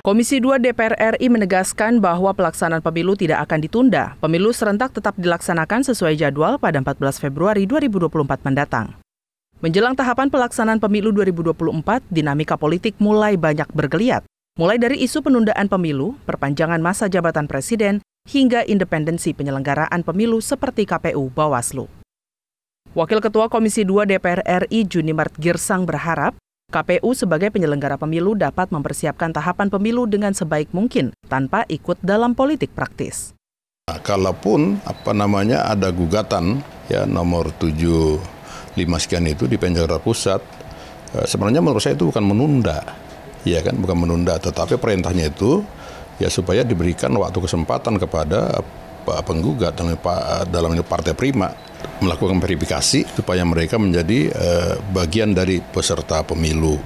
Komisi 2 DPR RI menegaskan bahwa pelaksanaan pemilu tidak akan ditunda. Pemilu serentak tetap dilaksanakan sesuai jadwal pada 14 Februari 2024 mendatang. Menjelang tahapan pelaksanaan pemilu 2024, dinamika politik mulai banyak bergeliat. Mulai dari isu penundaan pemilu, perpanjangan masa jabatan presiden, hingga independensi penyelenggaraan pemilu seperti KPU Bawaslu. Wakil Ketua Komisi 2 DPR RI Junimart Girsang berharap KPU sebagai penyelenggara pemilu dapat mempersiapkan tahapan pemilu dengan sebaik mungkin tanpa ikut dalam politik praktis. Nah, kalaupun apa namanya ada gugatan ya nomor 75 sekian itu di penyelenggara pusat eh, sebenarnya menurut saya itu bukan menunda ya kan bukan menunda tetapi perintahnya itu ya supaya diberikan waktu kesempatan kepada penggugat dalam dalam partai prima melakukan verifikasi supaya mereka menjadi eh, bagian dari peserta pemilu.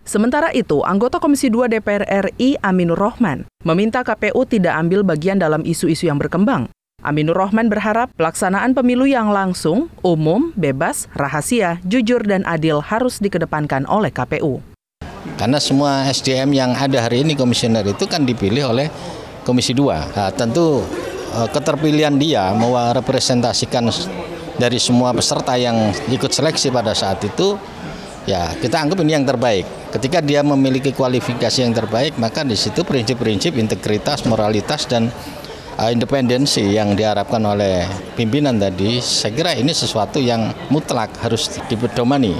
Sementara itu, anggota Komisi 2 DPR RI Aminur Rohman meminta KPU tidak ambil bagian dalam isu-isu yang berkembang. Aminur Rohman berharap pelaksanaan pemilu yang langsung, umum, bebas, rahasia, jujur, dan adil harus dikedepankan oleh KPU. Karena semua SDM yang ada hari ini komisioner itu kan dipilih oleh Komisi 2. Nah, tentu Eh, keterpilihan dia merepresentasikan dari semua peserta yang ikut seleksi pada saat itu ya kita anggap ini yang terbaik. Ketika dia memiliki kualifikasi yang terbaik, maka di situ prinsip-prinsip integritas, moralitas dan eh, independensi yang diharapkan oleh pimpinan tadi, saya kira ini sesuatu yang mutlak harus dipedomani.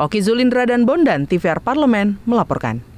Oki Zulindra dan Bondan, TVR Parlemen melaporkan.